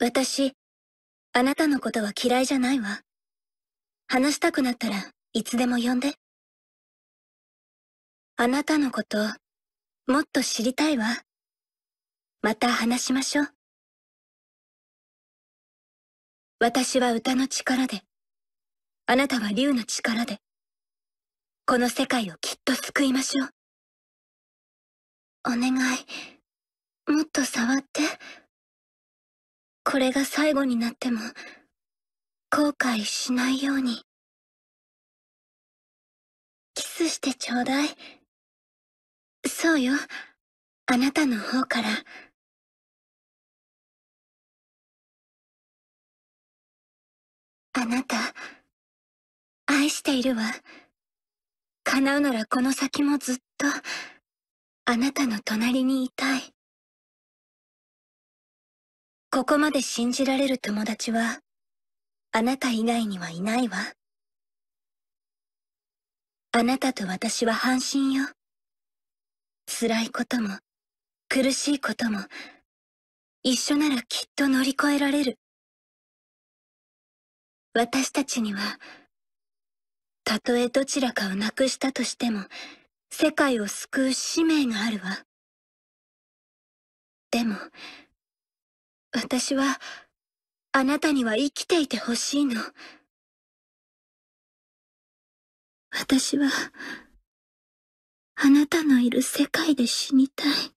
私、あなたのことは嫌いじゃないわ。話したくなったらいつでも呼んで。あなたのこと、もっと知りたいわ。また話しましょう。私は歌の力で、あなたは竜の力で、この世界をきっと救いましょう。お願い、もっと触って。これが最後になっても、後悔しないように。キスしてちょうだい。そうよ。あなたの方から。あなた、愛しているわ。叶うならこの先もずっと、あなたの隣にいたい。ここまで信じられる友達は、あなた以外にはいないわ。あなたと私は半身よ。辛いことも、苦しいことも、一緒ならきっと乗り越えられる。私たちには、たとえどちらかをなくしたとしても、世界を救う使命があるわ。でも、私は、あなたには生きていてほしいの。私は、あなたのいる世界で死にたい。